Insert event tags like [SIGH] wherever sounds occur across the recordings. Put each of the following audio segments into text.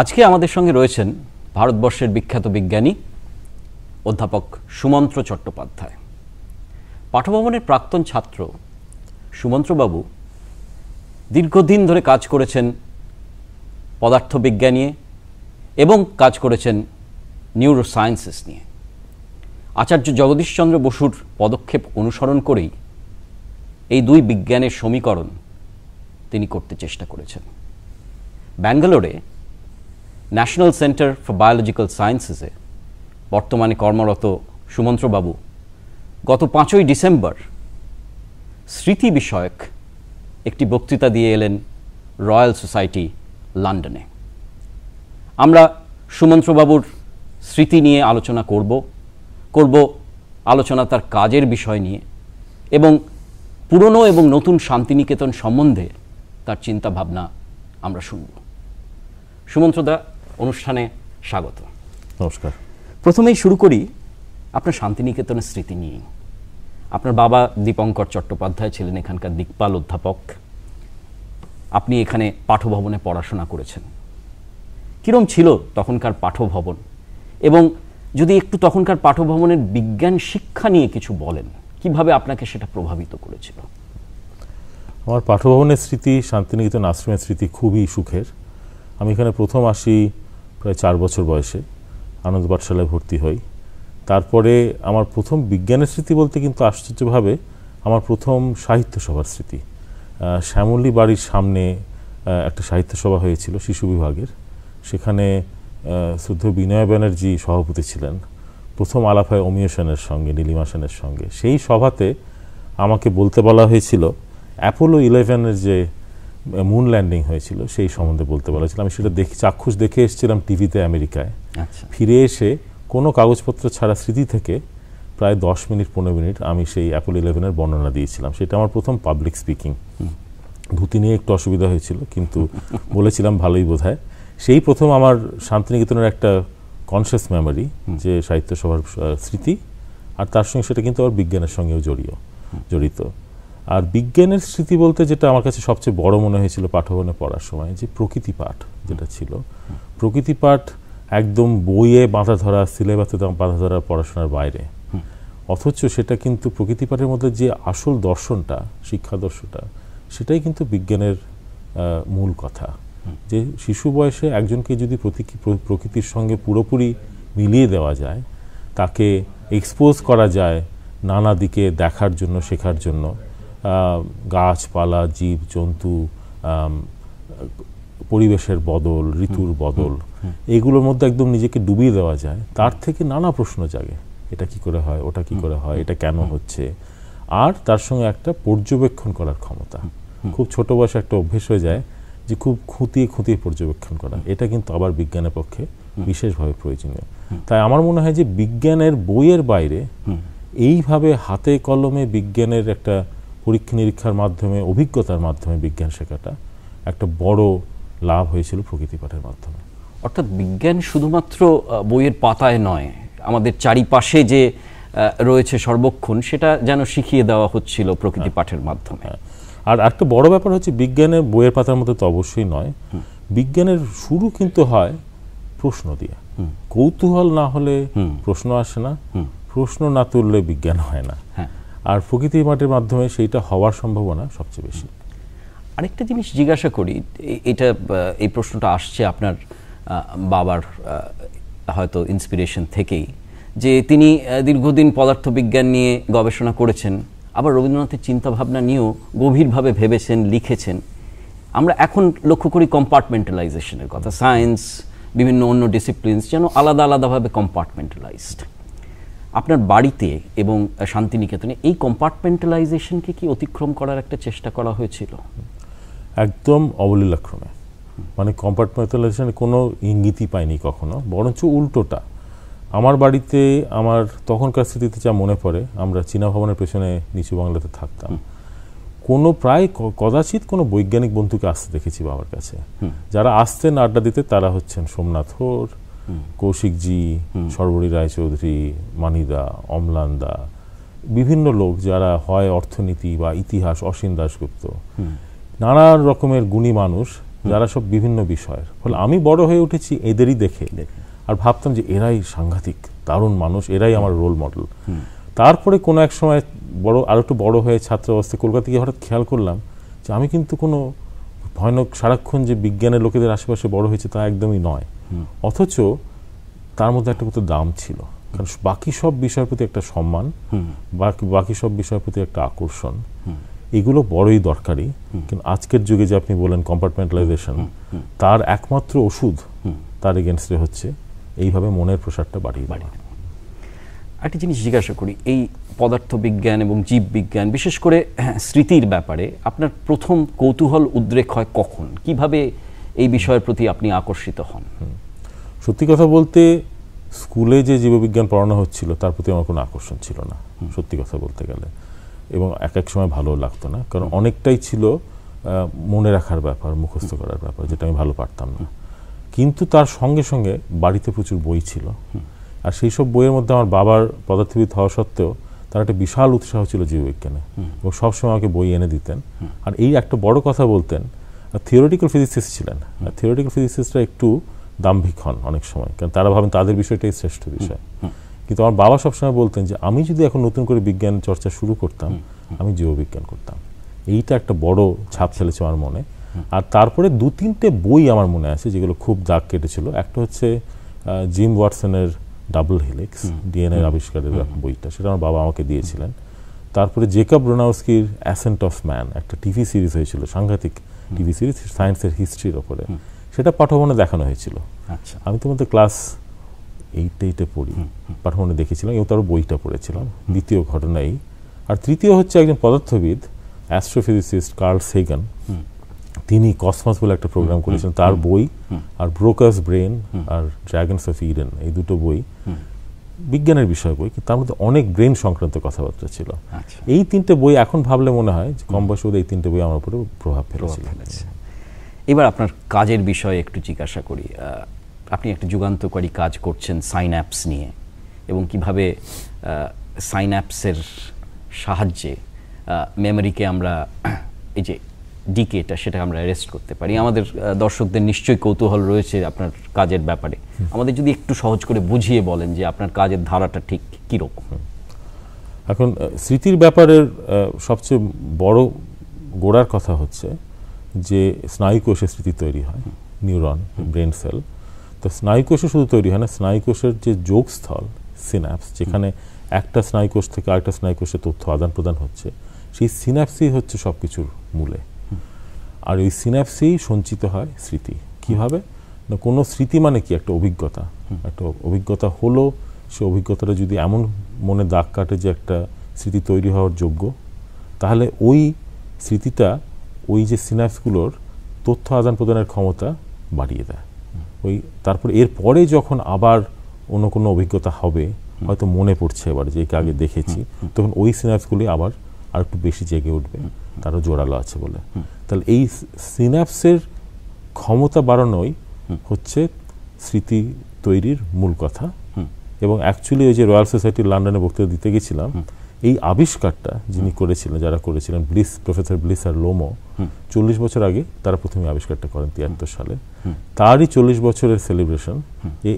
আজকে আমাদের সঙ্গে রয়েছেন ভারতবর্ষের বিখ্যাত বিজ্ঞানী অধ্যাপক সুমন্ত্র চট্টোপাধ্যায় পাঠভবনের প্রাক্তন ছাত্র সুমন্ত্রবাবু দীর্ঘদিন ধরে কাজ করেছেন পদার্থবিজ্ঞানী এবং কাজ করেছেন নিউরো সায়েন্সেস নিয়ে আচার্য জগদীশচন্দ্র বসুর পদক্ষেপ অনুসরণ করেই এই দুই বিজ্ঞানের সমীকরণ তিনি করতে চেষ্টা করেছেন ব্যাঙ্গালোরে ন্যাশনাল সেন্টার ফর বায়োলজিক্যাল সায়েন্সেসে বর্তমানে কর্মরত সুমন্ত্রবাবু গত পাঁচই ডিসেম্বর স্মৃতি বিষয়ক একটি বক্তৃতা দিয়ে এলেন রয়্যাল সোসাইটি লন্ডনে আমরা সুমন্ত্রবাবুর স্মৃতি নিয়ে আলোচনা করব করব আলোচনা তার কাজের বিষয় নিয়ে এবং পুরনো এবং নতুন শান্তিনিকেতন সম্বন্ধে তার চিন্তা ভাবনা আমরা শুনব সুমন্ত্রদা অনুষ্ঠানে স্বাগত নমস্কার প্রথমেই শুরু করি আপনার শান্তিনিকেতনের স্মৃতি নিয়ে আপনার বাবা দীপঙ্কর চট্টোপাধ্যায় ছিলেন এখানকার দিকপাল অধ্যাপক আপনি এখানে পাঠভবনে পড়াশোনা করেছেন কীরম ছিল তখনকার পাঠভবন এবং যদি একটু তখনকার পাঠভবনের বিজ্ঞান শিক্ষা নিয়ে কিছু বলেন কিভাবে আপনাকে সেটা প্রভাবিত করেছিল আমার পাঠভবনের স্মৃতি শান্তিনিকেতন আশ্রমের স্মৃতি খুবই সুখের আমি এখানে প্রথম আসি প্রায় চার বছর বয়সে আনন্দ পাঠশালায় ভর্তি হই তারপরে আমার প্রথম বিজ্ঞানের স্মৃতি বলতে কিন্তু আশ্চর্যভাবে আমার প্রথম সাহিত্য সভার স্মৃতি শ্যামলী বাড়ির সামনে একটা সাহিত্য সভা হয়েছিল শিশু বিভাগের সেখানে শুদ্ধ বিনয় ব্যানার্জি সভাপতি ছিলেন প্রথম আলাপ হয় অমিয় সেনের সঙ্গে নীলিমা সেনের সঙ্গে সেই সভাতে আমাকে বলতে বলা হয়েছিল অ্যাপোলো ইলেভেনের যে মুন ল্যান্ডিং হয়েছিল সেই সম্বন্ধে বলতে বলা হয়েছিল আমি সেটা দেখি চাক্ষুষ দেখে এসেছিলাম টিভিতে আমেরিকায় আচ্ছা। ফিরে এসে কোনো কাগজপত্র ছাড়া স্মৃতি থেকে প্রায় দশ মিনিট পনেরো মিনিট আমি সেই অ্যাপল ইলেভেনের বর্ণনা দিয়েছিলাম সেটা আমার প্রথম পাবলিক স্পিকিং ধুতি নিয়ে একটু অসুবিধা হয়েছিল কিন্তু বলেছিলাম ভালোই বোধ সেই প্রথম আমার শান্তিনিকেতনের একটা কনসিয়াস মেমোরি যে সাহিত্য সভার স্মৃতি আর তার সঙ্গে সেটা কিন্তু আমার বিজ্ঞানের সঙ্গেও জড়িয় জড়িত আর বিজ্ঞানের স্মৃতি বলতে যেটা আমার কাছে সবচেয়ে বড় মনে হয়েছিল পাঠভবনে পড়ার সময় যে প্রকৃতি পাঠ যেটা ছিল প্রকৃতি পাঠ একদম বইয়ে বাঁধা ধরা সিলেবাসে বাঁধা ধরা পড়াশোনার বাইরে অথচ সেটা কিন্তু প্রকৃতি পাঠের মধ্যে যে আসল দর্শনটা শিক্ষা দর্শনটা সেটাই কিন্তু বিজ্ঞানের মূল কথা যে শিশু বয়সে একজনকে যদি প্রকৃতির সঙ্গে পুরোপুরি মিলিয়ে দেওয়া যায় তাকে এক্সপোজ করা যায় নানা দিকে দেখার জন্য শেখার জন্য গাছপালা জীব জন্তু পরিবেশের বদল ঋতুর বদল এগুলোর মধ্যে একদম নিজেকে ডুবিয়ে দেওয়া যায় তার থেকে নানা প্রশ্ন জাগে এটা কি করে হয় ওটা কি করে হয় এটা কেন হচ্ছে আর তার সঙ্গে একটা পর্যবেক্ষণ করার ক্ষমতা খুব ছোট বয়সে একটা অভ্যেস হয়ে যায় যে খুব খুঁতিয়ে খুঁতিয়ে পর্যবেক্ষণ করা এটা কিন্তু আবার বিজ্ঞানের পক্ষে বিশেষভাবে প্রয়োজনীয় তাই আমার মনে হয় যে বিজ্ঞানের বইয়ের বাইরে এইভাবে হাতে কলমে বিজ্ঞানের একটা পরীক্ষা নিরীক্ষার মাধ্যমে অভিজ্ঞতার মাধ্যমে বিজ্ঞান শেখাটা একটা বড় লাভ হয়েছিল প্রকৃতি পাঠের মাধ্যমে অর্থাৎ বিজ্ঞান শুধুমাত্র বইয়ের পাতায় নয় আমাদের চারিপাশে যে রয়েছে সর্বক্ষণ সেটা যেন শিখিয়ে দেওয়া হচ্ছিল প্রকৃতি হ্যাঁ। পাঠের মাধ্যমে হ্যাঁ। আর একটা বড় ব্যাপার হচ্ছে বিজ্ঞানের বইয়ের পাতার মতো তো অবশ্যই নয় বিজ্ঞানের শুরু কিন্তু হয় প্রশ্ন দিয়ে কৌতূহল না হলে প্রশ্ন আসে না প্রশ্ন না তুললে বিজ্ঞান হয় না হ্যাঁ আর প্রকৃতি মাটির মাধ্যমে সেইটা হওয়ার সম্ভাবনা সবচেয়ে বেশি আরেকটা জিনিস জিজ্ঞাসা করি এটা এই প্রশ্নটা আসছে আপনার বাবার হয়তো ইন্সপিরেশন থেকেই যে তিনি দীর্ঘদিন পদার্থবিজ্ঞান নিয়ে গবেষণা করেছেন আবার রবীন্দ্রনাথের চিন্তাভাবনা নিয়েও গভীরভাবে ভেবেছেন লিখেছেন আমরা এখন লক্ষ্য করি কম্পার্টমেন্টালাইজেশনের কথা সায়েন্স বিভিন্ন অন্য ডিসিপ্লিনস যেন আলাদা আলাদাভাবে কম্পার্টমেন্টালাইজড আপনার বাড়িতে এবং শান্তিনিকেতনে এই কম্পার্টমেন্টালাইজেশনকে কি অতিক্রম করার একটা চেষ্টা করা হয়েছিল একদম অবলীলাক্রমে মানে কম্পার্টমেন্টালাইজেশনে কোনো ইঙ্গিতই পাইনি কখনো বরঞ্চ উল্টোটা আমার বাড়িতে আমার তখনকার স্মৃতিতে যা মনে পড়ে আমরা চীনা ভবনের পেছনে নিচু বাংলাতে থাকতাম কোনো প্রায় কদাচিৎ কোনো বৈজ্ঞানিক বন্ধুকে আসতে দেখেছি বাবার কাছে যারা আসতেন আড্ডা দিতে তারা হচ্ছেন সোমনাথ হোর কৌশিকজি সর্বরী রায়চৌধুরী মানিদা অমলান্দা বিভিন্ন লোক যারা হয় অর্থনীতি বা ইতিহাস অসীম দাসগুপ্ত নানা রকমের গুণী মানুষ যারা সব বিভিন্ন বিষয়ের ফলে আমি বড় হয়ে উঠেছি এদেরই দেখে আর ভাবতাম যে এরাই সাংঘাতিক দারুণ মানুষ এরাই আমার রোল মডেল তারপরে কোনো এক সময় বড় আর একটু বড় হয়ে ছাত্র অবস্থায় কলকাতা গিয়ে হঠাৎ খেয়াল করলাম যে আমি কিন্তু কোনো ভয়ানক সারাক্ষণ যে বিজ্ঞানের লোকেদের আশেপাশে বড় হয়েছে তা একদমই নয় অথচ তার মধ্যে একটা কত দাম ছিল কারণ বাকি সব বিষয়ের প্রতি একটা সম্মান বাকি বাকি সব বিষয়ের প্রতি একটা আকর্ষণ এগুলো বড়ই দরকারি কিন্তু আজকের যুগে যে আপনি বলেন কম্পার্টমেন্টালাইজেশন তার একমাত্র ওষুধ তার এগেনস্টে হচ্ছে এইভাবে মনের প্রসারটা বাড়িয়ে বাড়িয়ে একটা জিনিস জিজ্ঞাসা করি এই পদার্থবিজ্ঞান এবং জীববিজ্ঞান বিশেষ করে হ্যাঁ, স্মৃতির ব্যাপারে আপনার প্রথম কৌতূহল উদ্রেক হয় কখন কিভাবে এই বিষয়ের প্রতি আপনি আকর্ষিত হন সত্যি কথা বলতে স্কুলে যে জীববিজ্ঞান পড়ানো হচ্ছিল তার প্রতি আমার কোনো আকর্ষণ ছিল না সত্যি কথা বলতে গেলে এবং এক এক সময় ভালো লাগতো না কারণ অনেকটাই ছিল মনে রাখার ব্যাপার মুখস্থ করার ব্যাপার যেটা আমি ভালো পারতাম না কিন্তু তার সঙ্গে সঙ্গে বাড়িতে প্রচুর বই ছিল আর সেই সব বইয়ের মধ্যে আমার বাবার পদার্থবিদ হওয়া সত্ত্বেও তার একটা বিশাল উৎসাহ ছিল জীববিজ্ঞানে এবং সবসময় আমাকে বই এনে দিতেন আর এই একটা বড় কথা বলতেন থিওরিটিক্যাল ফিজিক্সিস্ট ছিলেন থিওরিটিক্যাল ফিজিক্সিস্টরা একটু দাম্ভিক হন অনেক সময় কারণ তারা ভাবেন তাদের বিষয়টাই শ্রেষ্ঠ বিষয় কিন্তু আমার বাবা সবসময় বলতেন যে আমি যদি এখন নতুন করে বিজ্ঞান চর্চা শুরু করতাম আমি জীববিজ্ঞান করতাম এইটা একটা বড় ছাপ ফেলেছে আমার মনে আর তারপরে দু তিনটে বই আমার মনে আছে যেগুলো খুব দাগ কেটেছিল একটা হচ্ছে জিম ওয়াটসনের ডাবল হেলিক্স ডিএনএর আবিষ্কারের বইটা সেটা আমার বাবা আমাকে দিয়েছিলেন তারপরে জেকব রোনাউস্কির অ্যাসেন্ট অফ ম্যান একটা টিভি সিরিজ হয়েছিল সাংঘাতিক টিভি সিরিজ সায়েন্সের হিস্ট্রির ওপরে সেটা পাঠভবনে দেখানো হয়েছিল আচ্ছা আমি তো মধ্যে ক্লাস এইট এইটে পড়ি পাঠভবনে দেখেছিলাম এবং তারও বইটা পড়েছিলাম দ্বিতীয় ঘটনাই আর তৃতীয় হচ্ছে একজন পদার্থবিদ অ্যাস্ট্রোফিজিসিস্ট কার্ল সেগান তিনি কসমাস বলে একটা প্রোগ্রাম করেছেন তার বই আর ব্রোকার্স ব্রেন আর ড্রাগনস অফ ইডেন এই দুটো বই বিজ্ঞানের বিষয় বই কিন্তু তার মধ্যে অনেক ব্রেন সংক্রান্ত কথাবার্তা ছিল আচ্ছা। এই তিনটে বই এখন ভাবলে মনে হয় যে কম বয়সে এই তিনটে বই আমার উপরে প্রভাব ফেলেছে এবার আপনার কাজের বিষয়ে একটু জিজ্ঞাসা করি আপনি একটা যুগান্তকারী কাজ করছেন সাইন অ্যাপস নিয়ে এবং কিভাবে সাইন অ্যাপসের সাহায্যে মেমোরিকে আমরা এই যে ডিকেটা সেটা আমরা অ্যারেস্ট করতে পারি আমাদের দর্শকদের নিশ্চয়ই কৌতূহল রয়েছে আপনার কাজের ব্যাপারে আমাদের যদি একটু সহজ করে বুঝিয়ে বলেন যে আপনার কাজের ধারাটা ঠিক কীরকম এখন স্মৃতির ব্যাপারের সবচেয়ে বড় গোড়ার কথা হচ্ছে যে স্নায়ুকোষে স্মৃতি তৈরি হয় নিউরন ব্রেন সেল তো স্নায়ুকোষে শুধু তৈরি হয় না স্নায়ুকোষের যে যোগস্থল সিন্যাপস যেখানে একটা স্নায়ুকোষ থেকে আরেকটা স্নায়ুকোষে তথ্য আদান প্রদান হচ্ছে সেই সিন্যাপসই হচ্ছে সব কিছুর মূলে আর ওই সিন্যাপসেই সঞ্চিত হয় স্মৃতি কিভাবে না কোনো স্মৃতি মানে কি একটা অভিজ্ঞতা একটা অভিজ্ঞতা হলো সে অভিজ্ঞতাটা যদি এমন মনে দাগ কাটে যে একটা স্মৃতি তৈরি হওয়ার যোগ্য তাহলে ওই স্মৃতিটা ওই যে সিনাপসগুলোর তথ্য আদান প্রদানের ক্ষমতা বাড়িয়ে দেয় ওই তারপর এরপরে যখন আবার অন্য কোনো অভিজ্ঞতা হবে হয়তো মনে পড়ছে এবার যে আগে দেখেছি তখন ওই সিনাপসগুলি আবার আর একটু বেশি জেগে উঠবে তারও জোরালো আছে বলে তাহলে এই সিনাপসের ক্ষমতা বাড়ানোই হচ্ছে স্মৃতি তৈরির মূল কথা এবং অ্যাকচুয়ালি ওই যে রয়্যাল সোসাইটি লন্ডনে বক্তৃতা দিতে গেছিলাম এই আবিষ্কারটা যিনি করেছিলেন যারা করেছিলেন ব্লিস প্রফেসর ব্লিস আর লোমো চল্লিশ বছর আগে তারা প্রথমে আবিষ্কারটা করেন তিয়াত্তর সালে তারই চল্লিশ বছরের সেলিব্রেশন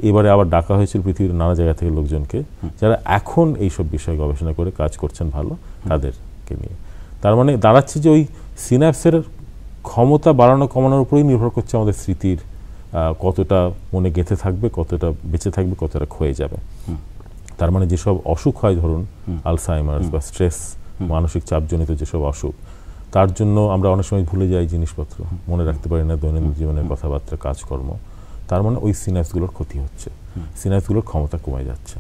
এবারে আবার ডাকা হয়েছিল পৃথিবীর নানা জায়গা থেকে লোকজনকে যারা এখন এইসব বিষয়ে গবেষণা করে কাজ করছেন ভালো তাদের কে নিয়ে তার মানে দাঁড়াচ্ছে যে ওই সিনাপসের ক্ষমতা বাড়ানো কমানোর উপরেই নির্ভর করছে আমাদের স্মৃতির কতটা মনে গেঁথে থাকবে কতটা বেঁচে থাকবে কতটা ক্ষয়ে যাবে তার মানে যেসব অসুখ হয় ধরুন আলসাইমার্স বা স্ট্রেস মানসিক চাপজনিত যেসব অসুখ তার জন্য আমরা অনেক সময় ভুলে যাই জিনিসপত্র মনে রাখতে পারি না দৈনন্দিন জীবনের কথাবার্তা কাজকর্ম তার মানে ওই সিনাসগুলোর ক্ষতি হচ্ছে সিনাসগুলোর ক্ষমতা কমে যাচ্ছে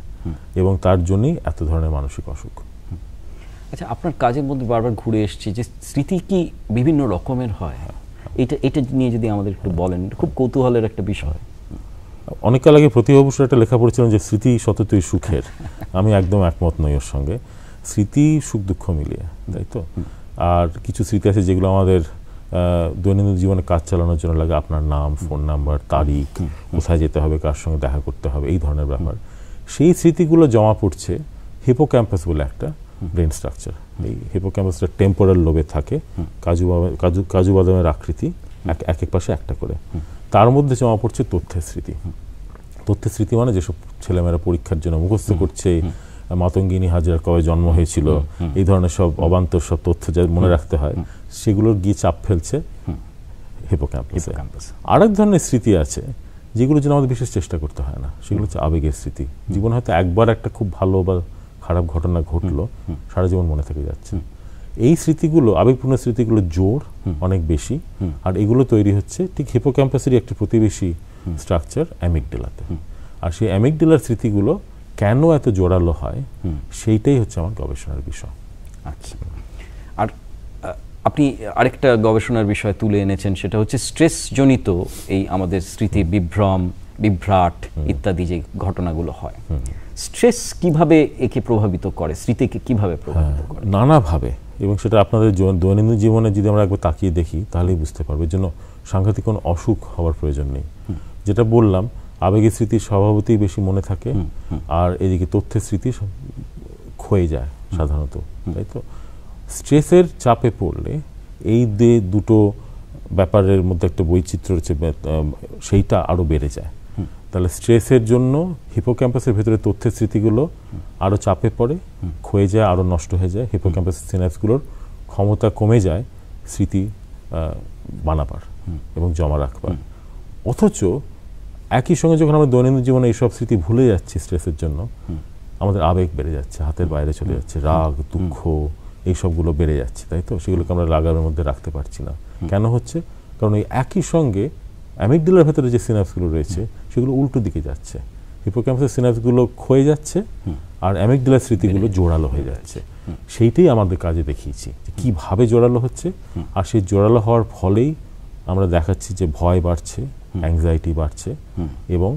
এবং তার জন্যই এত ধরনের মানসিক অসুখ আচ্ছা আপনার কাজের মধ্যে বারবার ঘুরে এসছি যে স্মৃতি কি বিভিন্ন রকমের হয় এটা এটা নিয়ে যদি আমাদের একটু বলেন খুব কৌতূহলের একটা বিষয় অনেককাল আগে প্রতি অবশ্যই একটা লেখা পড়েছিলাম যে স্মৃতি সততই সুখের আমি একদম একমত নই ওর সঙ্গে স্মৃতি সুখ দুঃখ মিলিয়ে তাই তো আর কিছু স্মৃতি আছে যেগুলো আমাদের দৈনন্দিন জীবনে কাজ চালানোর জন্য লাগে আপনার নাম ফোন নাম্বার তারিখ কোথায় যেতে হবে কার সঙ্গে দেখা করতে হবে এই ধরনের ব্যাপার সেই স্মৃতিগুলো জমা পড়ছে হিপো ক্যাম্পাস বলে একটা ব্রেন স্ট্রাকচার এই হিপোক্যাম্পাসটা টেম্পোরাল লোবে থাকে কাজু কাজু কাজু বাদামের আকৃতি এক এক পাশে একটা করে তার মধ্যে জমা পড়ছে তথ্যের স্মৃতি তথ্যের স্মৃতি মানে যেসব ছেলেমেয়েরা পরীক্ষার জন্য মুখস্থ করছে মাতঙ্গিনী হাজার কবে জন্ম হয়েছিল এই ধরনের সব অবান্তর সব তথ্য যা মনে রাখতে হয় সেগুলোর গিয়ে চাপ ফেলছে হিপোক্যাম্পাসে এক ধরনের স্মৃতি আছে যেগুলোর জন্য আমাদের বিশেষ চেষ্টা করতে হয় না সেগুলো হচ্ছে আবেগের স্মৃতি জীবনে হয়তো একবার একটা খুব ভালো বা খারাপ ঘটনা ঘটলো সারা জীবন মনে থেকে যাচ্ছে এই স্মৃতিগুলো আবেগপূর্ণ স্মৃতিগুলো জোর অনেক বেশি আর এগুলো তৈরি হচ্ছে ঠিক হিপোক্যাম্পাসেরই একটি প্রতিবেশী স্ট্রাকচার অ্যামিকডেলাতে আর সেই অ্যামিকডেলার স্মৃতিগুলো কেন এত জোরালো হয় সেইটাই হচ্ছে আমার গবেষণার বিষয় আচ্ছা আর আপনি আরেকটা গবেষণার বিষয় তুলে এনেছেন সেটা হচ্ছে স্ট্রেসজনিত এই আমাদের স্মৃতি বিভ্রম বিভ্রাট ইত্যাদি যে ঘটনাগুলো হয় স্ট্রেস কিভাবে একে প্রভাবিত করে স্মৃতিকে কিভাবে প্রভাবিত হ্যাঁ, করে নানাভাবে এবং সেটা আপনাদের দৈনন্দিন জীবনে যদি আমরা একবার তাকিয়ে দেখি তাহলেই বুঝতে পারবো জন্য সাংঘাতিক কোনো অসুখ হওয়ার প্রয়োজন নেই যেটা বললাম আবেগের স্মৃতি স্বভাবতেই বেশি মনে থাকে আর এদিকে তথ্যের স্মৃতি ক্ষয়ে যায় সাধারণত তাই তো স্ট্রেসের চাপে পড়লে এই দুটো ব্যাপারের মধ্যে একটা বৈচিত্র্য রয়েছে সেইটা আরও বেড়ে যায় তাহলে স্ট্রেসের জন্য হিপোক্যাম্পাসের ভেতরে তথ্যের স্মৃতিগুলো আরও চাপে পড়ে ক্ষয়ে যায় আরও নষ্ট হয়ে যায় হিপোক্যাম্পাসের সিনাপসগুলোর ক্ষমতা কমে যায় স্মৃতি বানাবার এবং জমা রাখবার অথচ একই সঙ্গে যখন আমরা দৈনন্দিন জীবনে এইসব স্মৃতি ভুলে যাচ্ছি স্ট্রেসের জন্য আমাদের আবেগ বেড়ে যাচ্ছে হাতের বাইরে চলে যাচ্ছে রাগ দুঃখ এইসবগুলো বেড়ে যাচ্ছে তাই তো সেগুলোকে আমরা রাগার মধ্যে রাখতে পারছি না কেন হচ্ছে কারণ এই একই সঙ্গে অ্যামিকডালার ভেতরে যে সিনাপসগুলো রয়েছে সেগুলো উল্টো দিকে যাচ্ছে হিপোক্যাম্পাসের সিনাপসগুলো ক্ষয়ে যাচ্ছে আর অ্যামিকডিলার স্মৃতিগুলো জোরালো হয়ে যাচ্ছে সেইটাই আমাদের কাজে দেখিয়েছি কিভাবে জোরালো হচ্ছে আর সেই জোরালো হওয়ার ফলেই আমরা দেখাচ্ছি যে ভয় বাড়ছে অ্যাংজাইটি বাড়ছে এবং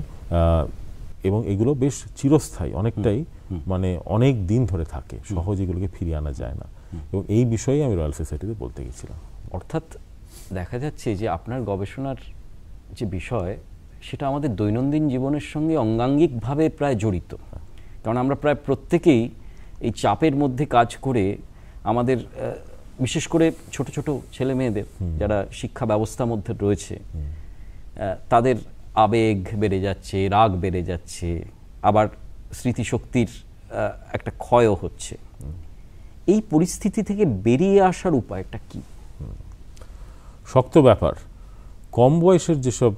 এবং এগুলো বেশ চিরস্থায়ী অনেকটাই মানে অনেক দিন ধরে থাকে সহজে এগুলোকে ফিরিয়ে আনা যায় না এবং এই বিষয়ে আমি রয়্যাল সোসাইটিতে বলতে গেছিলাম অর্থাৎ দেখা যাচ্ছে যে আপনার গবেষণার যে বিষয় সেটা আমাদের দৈনন্দিন জীবনের সঙ্গে অঙ্গাঙ্গিকভাবে প্রায় জড়িত কারণ আমরা প্রায় প্রত্যেকেই এই চাপের মধ্যে কাজ করে আমাদের বিশেষ করে ছোট ছোট ছেলে মেয়েদের যারা শিক্ষা ব্যবস্থার মধ্যে রয়েছে তাদের আবেগ বেড়ে যাচ্ছে রাগ বেড়ে যাচ্ছে আবার স্মৃতিশক্তির একটা ক্ষয়ও হচ্ছে এই পরিস্থিতি থেকে বেরিয়ে আসার উপায়টা কি শক্ত ব্যাপার কম বয়সের যেসব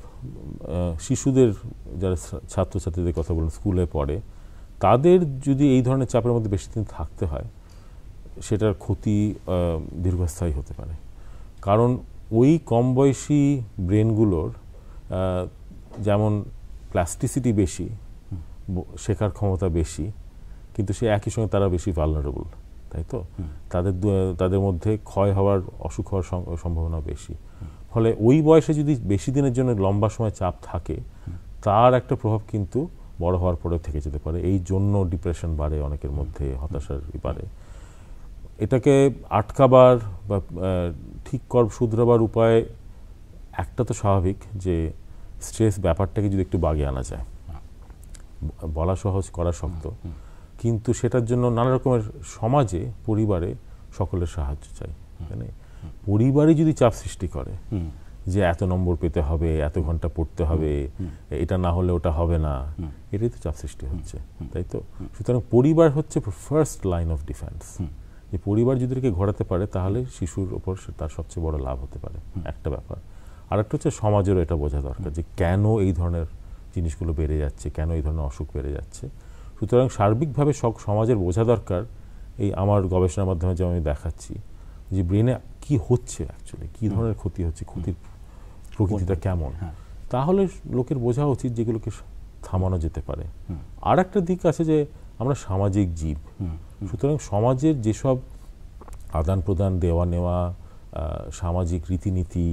শিশুদের যারা ছাত্রছাত্রীদের কথা বলেন স্কুলে পড়ে তাদের যদি এই ধরনের চাপের মধ্যে বেশি দিন থাকতে হয় সেটার ক্ষতি দীর্ঘস্থায়ী হতে পারে কারণ ওই কম বয়সী ব্রেনগুলোর যেমন প্লাস্টিসিটি বেশি শেখার ক্ষমতা বেশি কিন্তু সে একই সঙ্গে তারা বেশি ভালনারেবল তাই তো তাদের তাদের মধ্যে ক্ষয় হওয়ার অসুখ হওয়ার সম্ভাবনা বেশি ফলে ওই বয়সে যদি বেশি দিনের জন্য লম্বা সময় চাপ থাকে তার একটা প্রভাব কিন্তু বড় হওয়ার পরেও থেকে যেতে পারে এই জন্য ডিপ্রেশন বাড়ে অনেকের মধ্যে হতাশার বাড়ে এটাকে আটকাবার বা ঠিক কর শুধরাবার উপায় একটা তো স্বাভাবিক যে স্ট্রেস ব্যাপারটাকে যদি একটু বাগিয়ে আনা যায় বলা সহজ করা শক্ত কিন্তু সেটার জন্য নানা রকমের সমাজে পরিবারে সকলের সাহায্য চাই মানে পরিবারে যদি চাপ সৃষ্টি করে যে এত নম্বর পেতে হবে এত ঘন্টা পড়তে হবে এটা না হলে ওটা হবে না এটাই তো চাপ সৃষ্টি হচ্ছে তাই তো সুতরাং পরিবার হচ্ছে ফার্স্ট লাইন অফ ডিফেন্স যে পরিবার যদি এটাকে ঘোরাতে পারে তাহলে শিশুর ওপর তার সবচেয়ে বড় লাভ হতে পারে একটা ব্যাপার আর একটা হচ্ছে সমাজেরও এটা বোঝা দরকার যে কেন এই ধরনের জিনিসগুলো বেড়ে যাচ্ছে কেন এই ধরনের অসুখ বেড়ে যাচ্ছে সুতরাং সার্বিকভাবে সব সমাজের বোঝা দরকার এই আমার গবেষণার মাধ্যমে যেমন আমি দেখাচ্ছি যে ব্রেনে কি হচ্ছে অ্যাকচুয়ালি কি ধরনের ক্ষতি হচ্ছে ক্ষতির প্রকৃতিটা কেমন হ্যাঁ। তাহলে লোকের বোঝা উচিত যেগুলোকে থামানো যেতে পারে আর একটা দিক আছে যে আমরা সামাজিক জীব সুতরাং সমাজের যেসব আদান প্রদান দেওয়া নেওয়া সামাজিক রীতিনীতি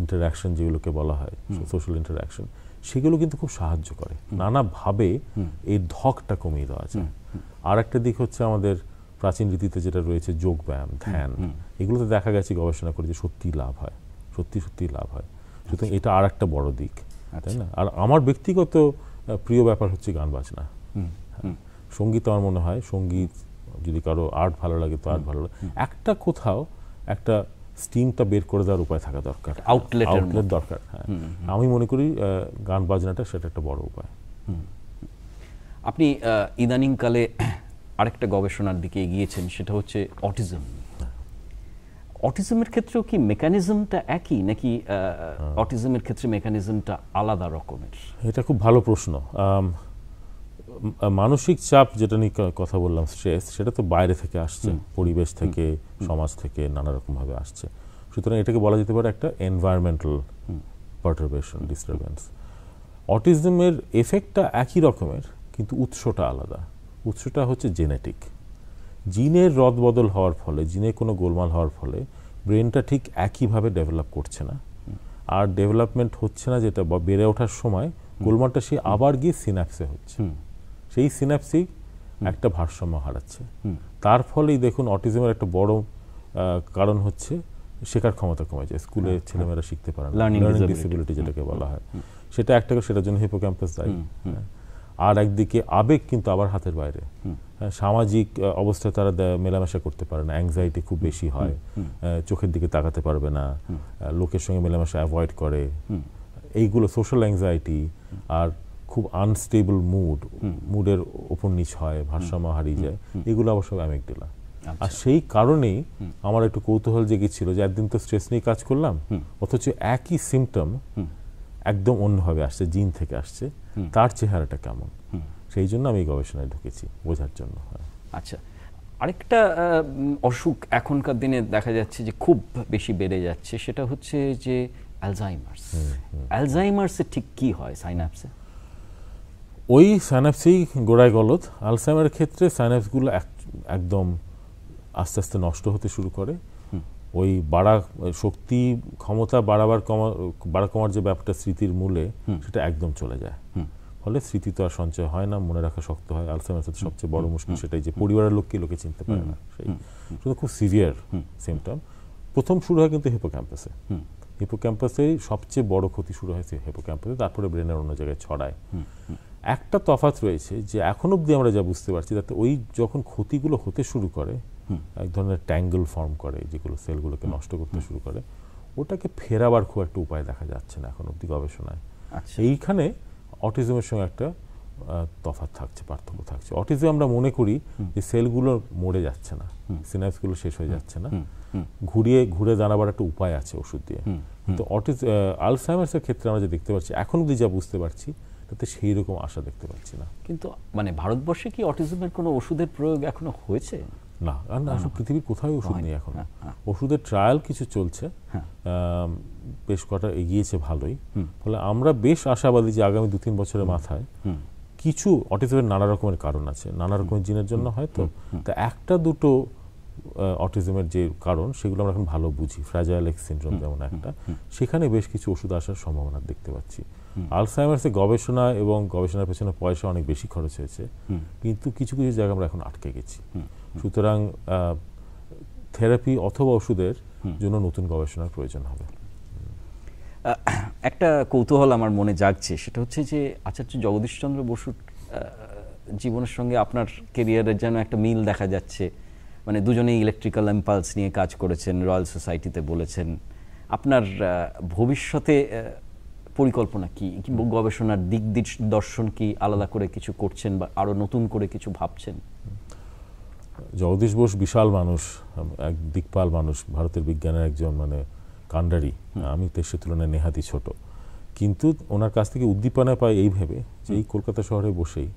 ইন্টারাকশন যেগুলোকে বলা হয় সোশ্যাল ইন্টারাকশন সেগুলো কিন্তু খুব সাহায্য করে নানাভাবে এই ধকটা কমিয়ে দেওয়া যায় আর একটা দিক হচ্ছে আমাদের প্রাচীন রীতিতে যেটা রয়েছে যোগ ব্যায়াম ধ্যান এগুলোতে দেখা গেছে গবেষণা করে যে সত্যি লাভ হয় সত্যি সত্যি লাভ হয় আচ্ছা। সুতরাং এটা আর একটা বড় দিক তাই আচ্ছা। না আর আমার ব্যক্তিগত প্রিয় ব্যাপার হচ্ছে গান বাজনা সঙ্গীত আমার মনে হয় সঙ্গীত যদি কারো আর্ট ভালো লাগে তো আর্ট ভালো লাগে একটা কোথাও একটা স্টিমটা বের করে দেওয়ার উপায় থাকা দরকার আউটলেট আউটলেট দরকার হ্যাঁ আমি মনে করি গান বাজনাটা সেটা একটা বড় উপায় আপনি ইদানিংকালে আরেকটা গবেষণার দিকে এগিয়েছেন সেটা হচ্ছে অটিজম অটিজমের ক্ষেত্রেও কি মেকানিজমটা একই নাকি হ্যাঁ। অটিজমের ক্ষেত্রে মেকানিজমটা আলাদা রকমের এটা খুব ভালো প্রশ্ন মানসিক চাপ যেটা নিয়ে কথা বললাম স্ট্রেস সেটা তো বাইরে থেকে আসছে পরিবেশ থেকে সমাজ থেকে নানা রকমভাবে আসছে সুতরাং এটাকে বলা যেতে পারে একটা এনভায়রনমেন্টাল পার্টারবেশন ডিস্টারবেন্স অটিজমের এফেক্টটা একই রকমের কিন্তু উৎসটা আলাদা উৎসটা হচ্ছে জেনেটিক জিনের রদবদল হওয়ার ফলে জিনে কোনো গোলমাল হওয়ার ফলে ব্রেনটা ঠিক একইভাবে ডেভেলপ করছে না আর ডেভেলপমেন্ট হচ্ছে না যেটা বেড়ে ওঠার সময় গোলমালটা সে আবার গিয়ে সিনাপসে হচ্ছে সেই সিনাপসি একটা ভারসাম্য হারাচ্ছে তার ফলেই দেখুন অটিজমের একটা বড় কারণ হচ্ছে শেখার ক্ষমতা কমে যায় স্কুলে আচ্ছা। ছেলেমেয়েরা শিখতে পারে না লার্নিং ডিসেবিলিটি যেটাকে বলা হয় সেটা একটা সেটার জন্য হিপোক্যাম্পাস দায়ী হ্যাঁ। আর একদিকে আবেগ কিন্তু আবার হাতের বাইরে হ্যাঁ, সামাজিক অবস্থায় তারা মেলামেশা করতে পারে না অ্যাংজাইটি খুব বেশি হয় চোখের দিকে তাকাতে পারবে না লোকের সঙ্গে মেলামেশা অ্যাভয়েড করে এইগুলো সোশ্যাল অ্যাংজাইটি আর খুব আনস্টেবল মুড মুডের ওপর নিচ হয় ভারসাম্য হারিয়ে যায় এগুলো অবশ্য অ্যামেকডিলা আচ্ছা। আর সেই কারণেই আমার একটু কৌতূহল জেগেছিল যে একদিন তো স্ট্রেস নিয়ে কাজ করলাম অথচ একই সিমটম একদম অন্যভাবে আসছে জিন থেকে আসছে তার চেহারাটা কেমন সেই জন্য আমি গবেষণায় ঢুকেছি বোঝার জন্য হ্যাঁ। আচ্ছা আরেকটা অসুখ এখনকার দিনে দেখা যাচ্ছে যে খুব বেশি বেড়ে যাচ্ছে সেটা হচ্ছে যে অ্যালজাইমার্স অ্যালজাইমার্সে ঠিক কি হয় সাইনাপসে ওই সাইনাপসেই গোড়ায় গলত আলসাইমারের ক্ষেত্রে সাইনাপসগুলো একদম আস্তে আস্তে নষ্ট হতে শুরু করে ওই বাড়া শক্তি ক্ষমতা বাড়াবার কমা বাড়া কমার যে ব্যাপারটা স্মৃতির মূলে সেটা একদম চলে যায় ফলে স্মৃতি তো আর সঞ্চয় হয় না মনে রাখা শক্ত হয় সাথে সবচেয়ে বড় মুশকিল সেটাই যে পরিবারের লোককে লোকে চিনতে পারে না সেই শুধু খুব সিভিয়ার সিমটম প্রথম শুরু হয় কিন্তু হিপোক্যাম্পাসে হিপোক্যাম্পাসে সবচেয়ে বড় ক্ষতি শুরু হয়েছে হিপোক্যাম্পাসে তারপরে ব্রেনের অন্য জায়গায় ছড়ায় একটা তফাত রয়েছে যে এখন অব্দি আমরা যা বুঝতে পারছি তাতে ওই যখন ক্ষতিগুলো হতে শুরু করে এক ধরনের ট্যাঙ্গল ফর্ম করে যেগুলো সেলগুলোকে নষ্ট করতে শুরু করে ওটাকে ফেরাবার খুব একটা উপায় দেখা যাচ্ছে না এখন অব্দি গবেষণায় আচ্ছা। এইখানে অটিজমের সঙ্গে একটা তফাত থাকছে পার্থক্য থাকছে অটিজম আমরা মনে করি যে সেলগুলো মরে যাচ্ছে না সিনাপসগুলো শেষ হয়ে যাচ্ছে না ঘুরিয়ে ঘুরে দাঁড়াবার একটা উপায় আছে ওষুধ দিয়ে কিন্তু অটিজ আলসাইমার্সের ক্ষেত্রে আমরা যে দেখতে পাচ্ছি এখন অব্দি যা বুঝতে পারছি তাতে সেই রকম আশা দেখতে পাচ্ছি না কিন্তু মানে ভারতবর্ষে কি অটিজমের কোনো ওষুধের প্রয়োগ এখনো হয়েছে না আসলে পৃথিবীর কোথায় ওষুধ নেই এখন হ্যাঁ, হ্যাঁ। ওষুধের ট্রায়াল কিছু চলছে হ্যাঁ। বেশ কটা এগিয়েছে ভালোই ফলে আমরা বেশ আশাবাদী যে আগামী দু তিন বছরের মাথায় কিছু অটিজমের নানা রকমের কারণ আছে নানা রকমের জিনের জন্য হয়তো তা একটা দুটো অটিজমের যে কারণ সেগুলো আমরা এখন ভালো বুঝি ফ্রাজাইল এক্স সিন্ড্রোম যেমন একটা সেখানে বেশ কিছু ওষুধ আসার সম্ভাবনা দেখতে পাচ্ছি আলসাইমার্সে গবেষণা এবং গবেষণার পেছনে পয়সা অনেক বেশি খরচ হয়েছে কিন্তু কিছু কিছু জায়গায় আমরা এখন আটকে গেছি সুতরাং থেরাপি অথবা ওষুধের জন্য নতুন গবেষণার প্রয়োজন হবে একটা কৌতূহল আমার মনে জাগছে সেটা হচ্ছে যে আচার্য জগদীশচন্দ্র বসুর জীবনের সঙ্গে আপনার কেরিয়ারের যেন একটা মিল দেখা যাচ্ছে মানে দুজনেই ইলেকট্রিক্যাল ইম্পালস নিয়ে কাজ করেছেন রয়্যাল সোসাইটিতে বলেছেন আপনার ভবিষ্যতে পরিকল্পনা কি গবেষণার দিক দর্শন কি আলাদা করে কিছু করছেন বা আরো নতুন করে কিছু ভাবছেন জগদীশ বোস বিশাল মানুষ এক দিকপাল মানুষ ভারতের বিজ্ঞানের একজন মানে কাণ্ডারি আমি তো সে তুলনায় নেহাতি ছোট কিন্তু ওনার কাছ থেকে উদ্দীপনা পাই এই ভেবে যে এই কলকাতা শহরে বসেই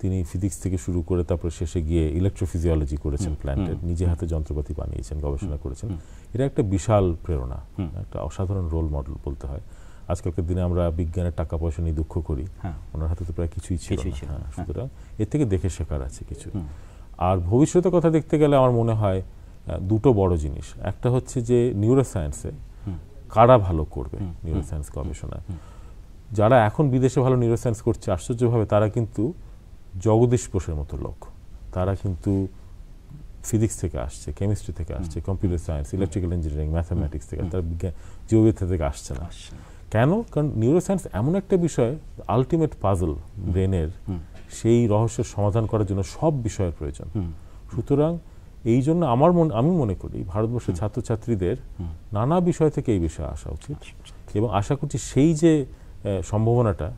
তিনি ফিজিক্স থেকে শুরু করে তারপর শেষে গিয়ে ইলেকট্রোফিজিওলজি করেছেন প্ল্যান্টের নিজে হাতে যন্ত্রপাতি বানিয়েছেন গবেষণা করেছেন এটা একটা বিশাল প্রেরণা একটা অসাধারণ রোল মডেল বলতে হয় আজকালকার দিনে আমরা বিজ্ঞানের টাকা পয়সা নিয়ে দুঃখ করি হ্যাঁ। ওনার হাতে তো প্রায় কিছুই ছিল হ্যাঁ, হ্যাঁ। সুতরাং এর থেকে দেখে শেখার আছে কিছু আর ভবিষ্যতের কথা দেখতে গেলে আমার মনে হয় দুটো বড় জিনিস একটা হচ্ছে যে নিউরোসায়েন্সে কারা ভালো করবে নিউরোসায়েন্স গবেষণা যারা এখন বিদেশে ভালো নিউরোসায়েন্স করছে আশ্চর্যভাবে তারা কিন্তু জগদীশ বোসের মতো লোক তারা কিন্তু ফিজিক্স থেকে আসছে কেমিস্ট্রি থেকে আসছে computer science electrical engineering mathematics থেকে তারা বিজ্ঞান জিওবিদ্যা থেকে আসছে না কেন কারণ নিউরোসায়েন্স এমন একটা বিষয় আলটিমেট পাজল ব্রেনের সেই রহস্যের সমাধান করার জন্য সব বিষয়ের প্রয়োজন সুতরাং এই জন্য আমার মনে আমি মনে করি ভারতবর্ষের ছাত্রছাত্রীদের নানা বিষয় থেকে এই বিষয়ে আসা উচিত আচ্ছা, আচ্ছা। এবং আশা করছি সেই যে সম্ভাবনাটা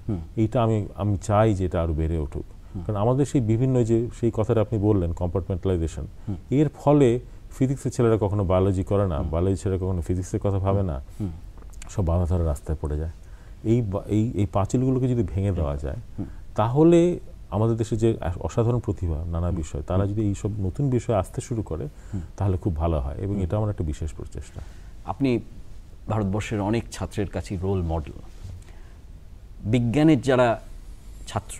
এইটা আমি আমি চাই যে এটা আরও বেড়ে উঠুক কারণ আমাদের সেই বিভিন্ন যে সেই কথাটা আপনি বললেন কম্পার্টমেন্টালাইজেশন এর ফলে ফিজিক্সের ছেলেরা কখনো বায়োলজি করে না বায়োলজি ছেলেরা কখনো ফিজিক্সের কথা ভাবে না সব বাধা ধরা রাস্তায় পড়ে যায় এই এই এই পাঁচিলগুলোকে যদি ভেঙে দেওয়া যায় তাহলে আমাদের দেশে যে অসাধারণ প্রতিভা নানা বিষয় তারা যদি এইসব নতুন বিষয়ে আসতে শুরু করে তাহলে খুব ভালো হয় এবং এটা আমার একটা বিশেষ প্রচেষ্টা আপনি ভারতবর্ষের অনেক ছাত্রের কাছে রোল মডেল বিজ্ঞানের যারা ছাত্র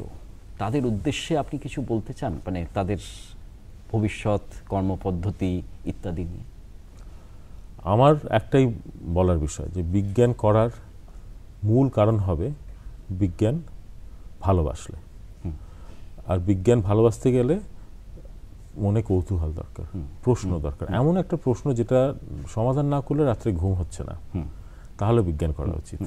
তাদের উদ্দেশ্যে আপনি কিছু বলতে চান মানে তাদের ভবিষ্যৎ কর্মপদ্ধতি ইত্যাদি নিয়ে আমার একটাই বলার বিষয় যে বিজ্ঞান করার মূল কারণ হবে বিজ্ঞান ভালোবাসলে আর বিজ্ঞান ভালোবাসতে গেলে মনে কৌতূহল দরকার প্রশ্ন দরকার এমন একটা প্রশ্ন যেটা সমাধান না করলে রাত্রে ঘুম হচ্ছে না তাহলে বিজ্ঞান করা উচিত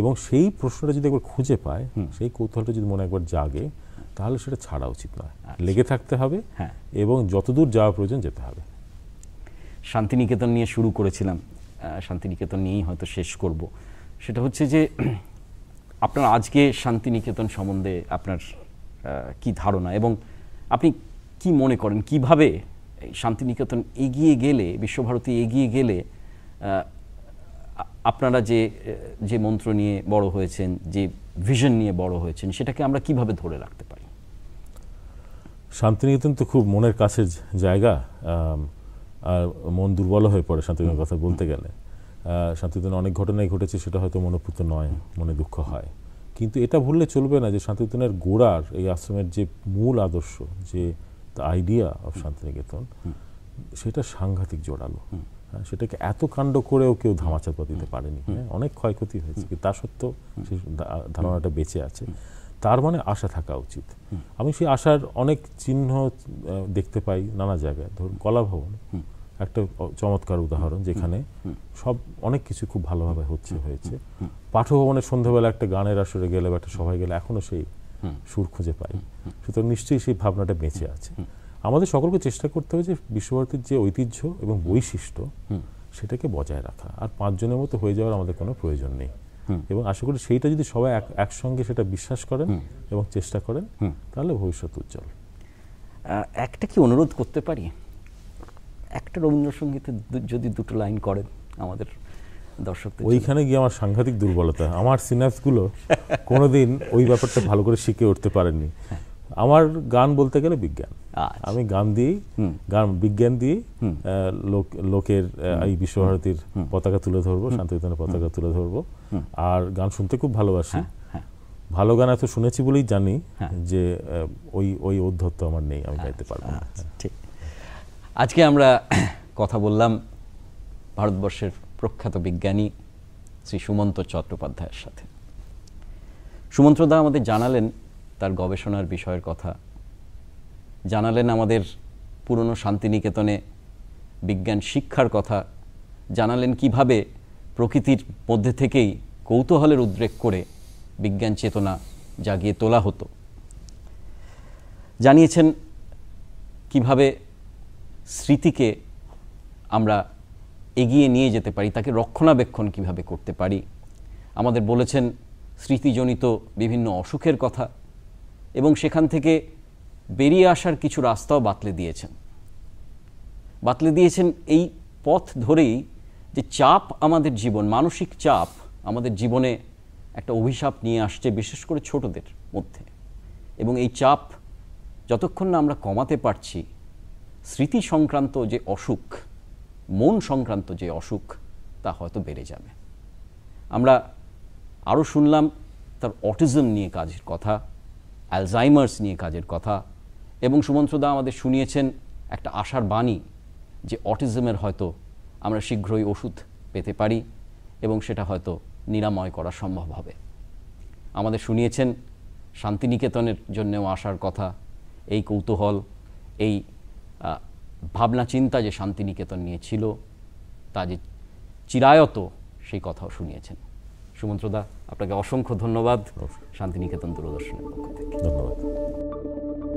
এবং সেই প্রশ্নটা যদি একবার খুঁজে পায় সেই কৌতূহলটা যদি মনে একবার জাগে তাহলে সেটা ছাড়া উচিত নয় আচ্ছা। লেগে থাকতে হবে হ্যাঁ। এবং যতদূর যাওয়া প্রয়োজন যেতে হবে শান্তিনিকেতন নিয়ে শুরু করেছিলাম শান্তিনিকেতন নিয়েই হয়তো শেষ করব সেটা হচ্ছে যে [CLEARS THROAT] আপনার আজকে শান্তিনিকেতন সম্বন্ধে আপনার কি ধারণা এবং আপনি কি মনে করেন কিভাবে শান্তিনিকেতন এগিয়ে গেলে বিশ্বভারতী এগিয়ে গেলে আপনারা যে যে মন্ত্র নিয়ে বড় হয়েছেন যে ভিশন নিয়ে বড় হয়েছেন সেটাকে আমরা কিভাবে ধরে রাখতে পারি শান্তিনিকেতন তো খুব মনের কাছের জায়গা আর মন দুর্বল হয়ে পড়ে শান্তিদিনের কথা বলতে গেলে শান্তিদিন অনেক ঘটনাই ঘটেছে সেটা হয়তো মনোপুত নয় মনে দুঃখ হয় কিন্তু এটা ভুললে চলবে না যে শান্তিদিনের গোড়ার এই আশ্রমের যে মূল আদর্শ যে আইডিয়া অফ শান্তিনিকেতন সেটা সাংঘাতিক জোরালো হ্যাঁ সেটাকে এত কাণ্ড করেও কেউ ধামাচাপা দিতে পারেনি হ্যাঁ, অনেক ক্ষয়ক্ষতি হয়েছে তা সত্ত্বেও সেই ধারণাটা বেঁচে আছে তার মানে আশা থাকা উচিত আমি সেই আশার অনেক চিহ্ন দেখতে পাই নানা জায়গায় ধরুন কলা ভবন একটা চমৎকার উদাহরণ যেখানে সব অনেক কিছু খুব ভালোভাবে হচ্ছে হয়েছে পাঠভবনে সন্ধ্যাবেলা একটা গানের আসরে গেলে বা একটা সভায় গেলে এখনও সেই সুর খুঁজে পাই সুতরাং নিশ্চয়ই সেই ভাবনাটা বেঁচে আছে আমাদের সকলকে চেষ্টা করতে হবে যে বিশ্বভারতীর যে ঐতিহ্য এবং বৈশিষ্ট্য সেটাকে বজায় রাখা আর পাঁচজনের মতো হয়ে যাওয়ার আমাদের কোনো প্রয়োজন নেই এবং আশা করি সেইটা যদি সবাই একসঙ্গে সেটা বিশ্বাস করেন এবং চেষ্টা করেন তাহলে ভবিষ্যৎ উজ্জ্বল একটা কি অনুরোধ করতে পারি একটা রবীন্দ্রসঙ্গীতের যদি দুটো লাইন করেন আমাদের দর্শক ওইখানে গিয়ে আমার সাংঘাতিক দুর্বলতা আমার সিনাপসগুলো কোনোদিন ওই ব্যাপারটা ভালো করে শিখে উঠতে পারেননি হ্যাঁ। আমার গান বলতে গেলে বিজ্ঞান আচ্ছা। আমি গান দিয়েই গান বিজ্ঞান দিয়ে লোকের এই বিশ্বভারতীর পতাকা তুলে ধরবো শান্তিনিকেতনের পতাকা তুলে ধরবো আর গান শুনতে খুব ভালোবাসি হ্যাঁ, হ্যাঁ। ভালো গান এত শুনেছি বলেই জানি হ্যাঁ। যে ওই ওই অধ্যত্ব আমার নেই আমি গাইতে পারবো আচ্ছা, ঠিক আজকে আমরা কথা বললাম ভারতবর্ষের প্রখ্যাত বিজ্ঞানী শ্রী সুমন্ত চট্টোপাধ্যায়ের সাথে দা আমাদের জানালেন তার গবেষণার বিষয়ের কথা জানালেন আমাদের পুরনো শান্তিনিকেতনে বিজ্ঞান শিক্ষার কথা জানালেন কিভাবে প্রকৃতির মধ্যে থেকেই কৌতূহলের উদ্রেক করে বিজ্ঞান চেতনা জাগিয়ে তোলা হতো জানিয়েছেন কিভাবে স্মৃতিকে আমরা এগিয়ে নিয়ে যেতে পারি তাকে রক্ষণাবেক্ষণ কিভাবে করতে পারি আমাদের বলেছেন স্মৃতিজনিত বিভিন্ন অসুখের কথা এবং সেখান থেকে বেরিয়ে আসার কিছু রাস্তাও বাতলে দিয়েছেন বাতলে দিয়েছেন এই পথ ধরেই যে চাপ আমাদের জীবন মানসিক চাপ আমাদের জীবনে একটা অভিশাপ নিয়ে আসছে বিশেষ করে ছোটদের মধ্যে এবং এই চাপ যতক্ষণ না আমরা কমাতে পারছি স্মৃতি সংক্রান্ত যে অসুখ মন সংক্রান্ত যে অসুখ তা হয়তো বেড়ে যাবে আমরা আরও শুনলাম তার অটিজম নিয়ে কাজের কথা অ্যালজাইমার্স নিয়ে কাজের কথা এবং সুমন্ত্রদা আমাদের শুনিয়েছেন একটা আশার বাণী যে অটিজমের হয়তো আমরা শীঘ্রই ওষুধ পেতে পারি এবং সেটা হয়তো নিরাময় করা সম্ভব হবে আমাদের শুনিয়েছেন শান্তিনিকেতনের জন্যেও আসার কথা এই কৌতূহল এই ভাবনা চিন্তা যে শান্তিনিকেতন নিয়ে ছিল তা যে চিরায়ত সেই কথাও শুনিয়েছেন সুমন্ত্রদা আপনাকে অসংখ্য ধন্যবাদ শান্তিনিকেতন দূরদর্শনের পক্ষ থেকে ধন্যবাদ